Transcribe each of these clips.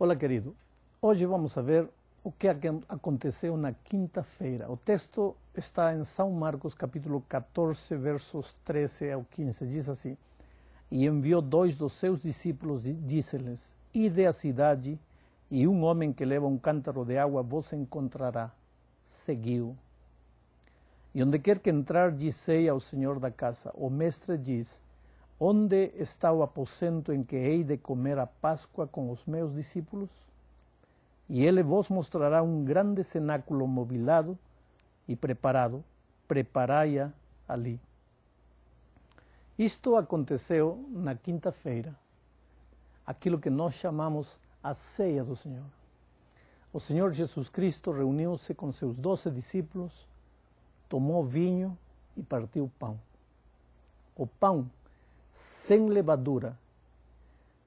Olá, querido. Hoje vamos ver o que aconteceu na quinta-feira. O texto está em São Marcos, capítulo 14, versos 13 ao 15. Diz assim: E enviou dois dos seus discípulos e disse-lhes: Ide à cidade, e um homem que leva um cântaro de água vos encontrará. Seguiu. E onde quer que entrar, disse ao senhor da casa: O mestre diz: Onde está o aposento em que hei de comer a Páscoa com os meus discípulos? E ele vos mostrará um grande cenáculo mobilado e preparado, preparai-a ali. Isto aconteceu na quinta-feira, aquilo que nós chamamos a ceia do Senhor. O Senhor Jesus Cristo reuniu-se com seus doze discípulos, tomou vinho e partiu o pão. O pão sem levadura,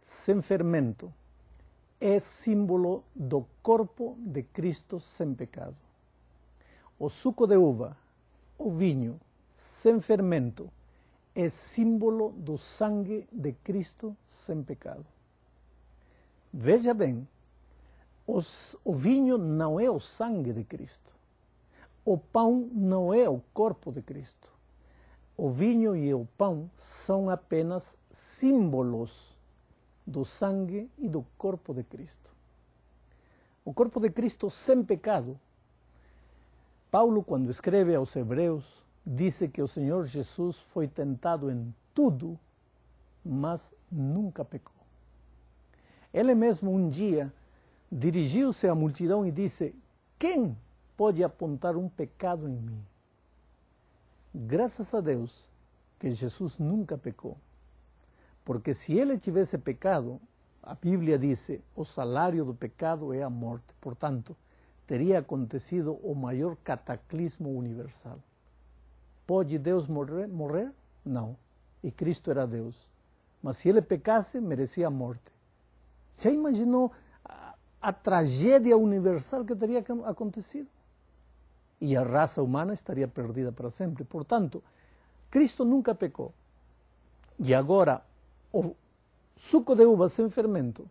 sem fermento, é símbolo do corpo de Cristo sem pecado. O suco de uva, o vinho, sem fermento, é símbolo do sangue de Cristo sem pecado. Veja bem, os, o vinho não é o sangue de Cristo. O pão não é o corpo de Cristo. O vinho e o pão são apenas símbolos do sangue e do corpo de Cristo. O corpo de Cristo sem pecado. Paulo, quando escreve aos Hebreus, disse que o Senhor Jesus foi tentado em tudo, mas nunca pecou. Ele mesmo um dia dirigiu-se à multidão e disse: Quem pode apontar um pecado em mim? Graças a Deus que Jesus nunca pecou. Porque se ele tivesse pecado, oh, a Bíblia diz: o salário do pecado é a morte. Portanto, teria acontecido o maior cataclismo universal. Pode Deus morrer? morrer? Não. E Cristo era Deus. Mas se ele pecasse, merecia a morte. Já imaginou a, ah, a tragédia universal que teria acontecido? y la raza humana estaría perdida para siempre. Por tanto, Cristo nunca pecó. Y ahora, o suco de uva sin fermento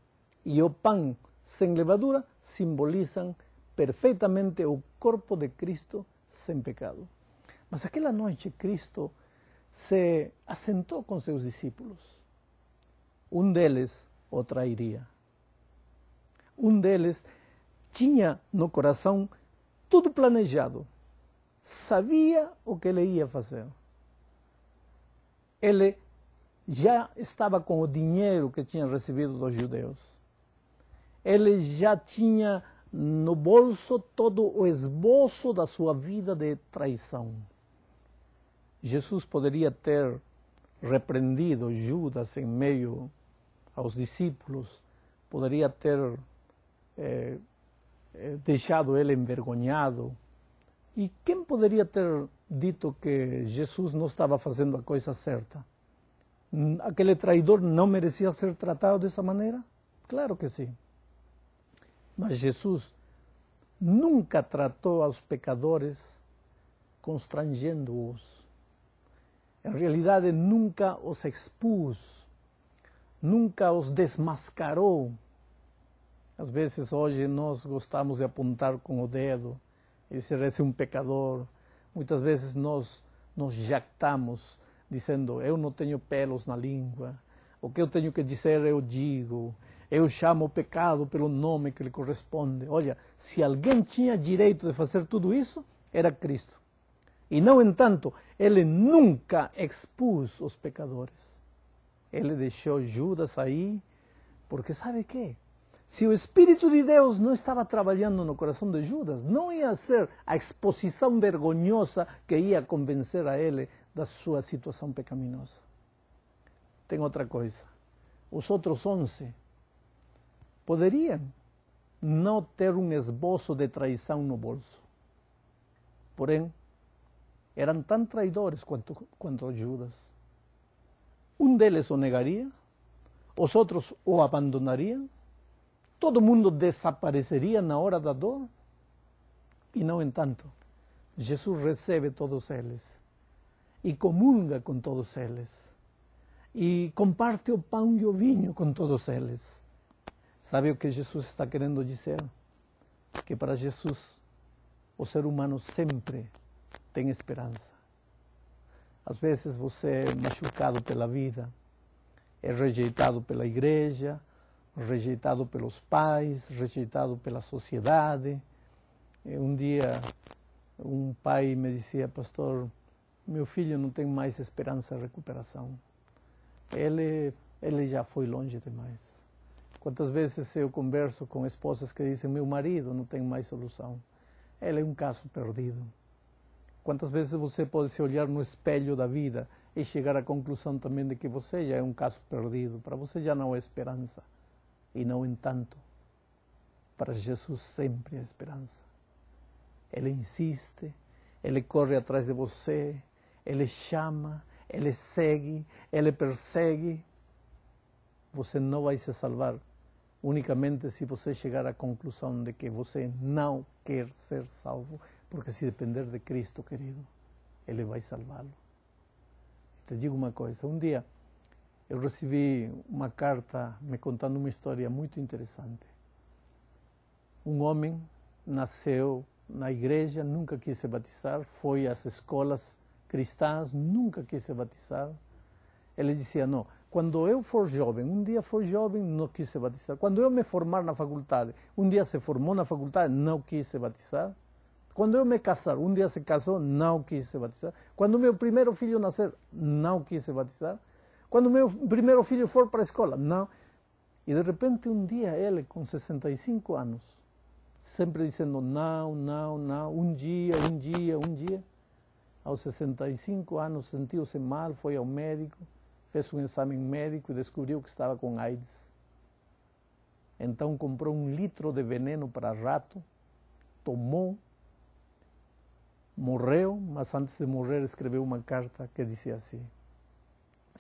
y o pan sin levadura simbolizan perfectamente el cuerpo de Cristo sin pecado. Mas aquella noche Cristo se asentó con sus discípulos. un deles o un un deles tenía no corazón... tudo planejado. Sabia o que ele ia fazer. Ele já estava com o dinheiro que tinha recebido dos judeus. Ele já tinha no bolso todo o esboço da sua vida de traição. Jesus poderia ter repreendido Judas em meio aos discípulos, poderia ter eh, Dejado él envergonhado. ¿Y quién podría ter dito que Jesús no estaba haciendo a cosa certa? Aquele traidor no merecía ser tratado de esa manera? Claro que sí. Mas Jesús nunca trató a los pecadores constrangendo En realidad nunca os expuso. nunca os desmascaró. Às vezes hoje nós gostamos de apontar com o dedo e dizer esse é um pecador. Muitas vezes nós nos jactamos dizendo eu não tenho pelos na língua, o que eu tenho que dizer eu digo, eu chamo o pecado pelo nome que lhe corresponde. Olha, se alguém tinha direito de fazer tudo isso, era Cristo. E, no entanto, ele nunca expôs os pecadores. Ele deixou Judas aí, porque sabe que? Si el Espíritu de Dios no estaba trabajando en el corazón de Judas, no iba a ser a exposición vergonhosa que iba a convencer a él de su situación pecaminosa. Tengo otra cosa. Os otros once podrían no tener un esbozo de en el bolso. Porém, eran tan traidores cuanto Judas. Judas. ¿Un deles lo negaría, los otros o abandonarían, todo mundo desapareceria na hora da dor? E não entanto, Jesus recebe todos eles e comunga com todos eles e comparte o pão e o vinho com todos eles. Sabe o que Jesus está querendo dizer? Que para Jesus o ser humano sempre tem esperança. Às vezes você é machucado pela vida, é rejeitado pela igreja, rejeitado pelos pais, rejeitado pela sociedade. Eh, um dia, um pai me dizia, pastor, meu filho não tem mais esperança de recuperação. Ele, ele já foi longe demais. Quantas vezes eu converso com esposas que dizem, meu marido não tem mais solução. Ele é um caso perdido. Quantas vezes você pode se olhar no espelho da vida e chegar à conclusão também de que você já é um caso perdido, para você já não há esperança e não em tanto Para Jesus sempre há esperança. Ele insiste, ele corre atrás de você, ele chama, ele segue, ele persegue. Você não vai se salvar unicamente se você chegar à conclusão de que você não quer ser salvo, porque se depender de Cristo, querido, ele vai salvá-lo. Te digo uma coisa, um dia eu recebi uma carta me contando uma história muito interessante. Um homem nasceu na igreja, nunca quis se batizar, foi às escolas cristãs, nunca quis se batizar. Ele dizia: Não, quando eu for jovem, um dia foi jovem, não quis se batizar. Quando eu me formar na faculdade, um dia se formou na faculdade, não quis se batizar. Quando eu me casar, um dia se casou, não quis se batizar. Quando meu primeiro filho nascer, não quis se batizar quando o meu primeiro filho for para a escola. Não. E de repente um dia ele, com 65 anos, sempre dizendo não, não, não, um dia, um dia, um dia. Aos 65 anos sentiu-se mal, foi ao médico, fez um exame médico e descobriu que estava com AIDS. Então comprou um litro de veneno para rato, tomou, morreu, mas antes de morrer escreveu uma carta que dizia assim: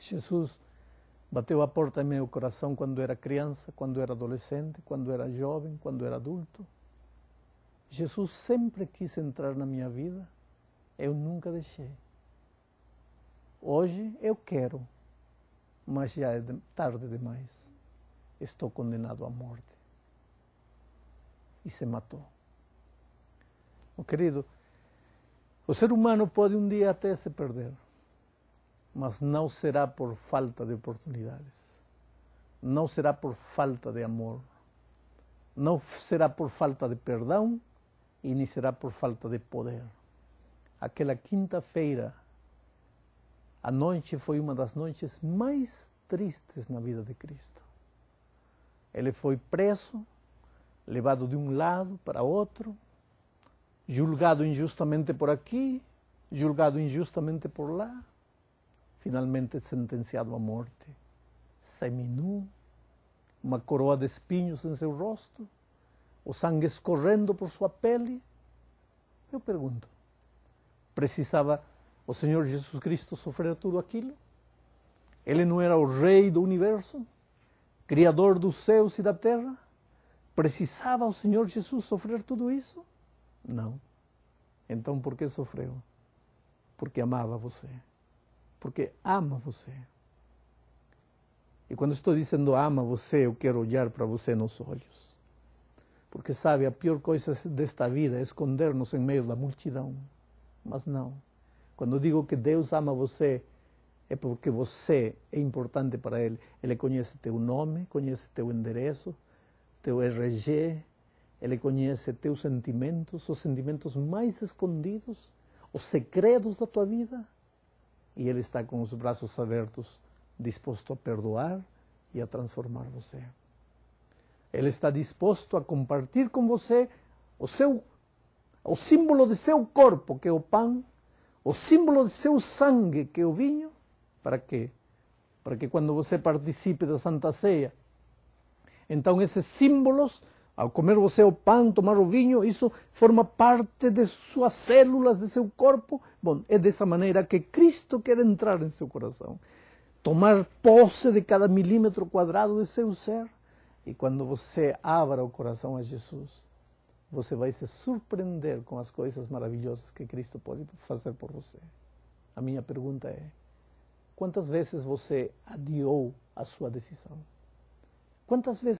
Jesus bateu a porta em meu coração quando era criança, quando era adolescente, quando era jovem, quando era adulto. Jesus sempre quis entrar na minha vida, eu nunca deixei. Hoje eu quero, mas já é tarde demais. Estou condenado à morte. E se matou. Meu querido, o ser humano pode um dia até se perder mas não será por falta de oportunidades, não será por falta de amor, não será por falta de perdão e nem será por falta de poder. Aquela quinta-feira, a noite foi uma das noites mais tristes na vida de Cristo. Ele foi preso, levado de um lado para outro, julgado injustamente por aqui, julgado injustamente por lá finalmente sentenciado à morte, seminu, uma coroa de espinhos em seu rosto, o sangue escorrendo por sua pele. Eu pergunto: precisava o Senhor Jesus Cristo sofrer tudo aquilo? Ele não era o Rei do universo, Criador dos céus e da terra? Precisava o Senhor Jesus sofrer tudo isso? Não. Então por que sofreu? Porque amava você porque ama você. E quando estou dizendo ama você, eu quero olhar para você nos olhos. Porque sabe, a pior coisa desta vida é esconder-nos em meio da multidão. Mas não. Quando digo que Deus ama você, é porque você é importante para Ele. Ele conhece teu nome, conhece teu endereço, teu RG, ele conhece teus sentimentos, os sentimentos mais escondidos, os segredos da tua vida e Ele está com os braços abertos, disposto a perdoar e a transformar você. Ele está disposto a compartilhar com você o seu o símbolo de seu corpo, que é o pão, o símbolo de seu sangue, que é o vinho, para quê? Para que quando você participe da Santa Ceia, então esses símbolos ao comer você o pão, tomar o vinho, isso forma parte de suas células, de seu corpo. Bom, é dessa maneira que Cristo quer entrar em seu coração. Tomar posse de cada milímetro quadrado de seu ser. E quando você abra o coração a Jesus, você vai se surpreender com as coisas maravilhosas que Cristo pode fazer por você. A minha pergunta é: quantas vezes você adiou a sua decisão? Quantas vezes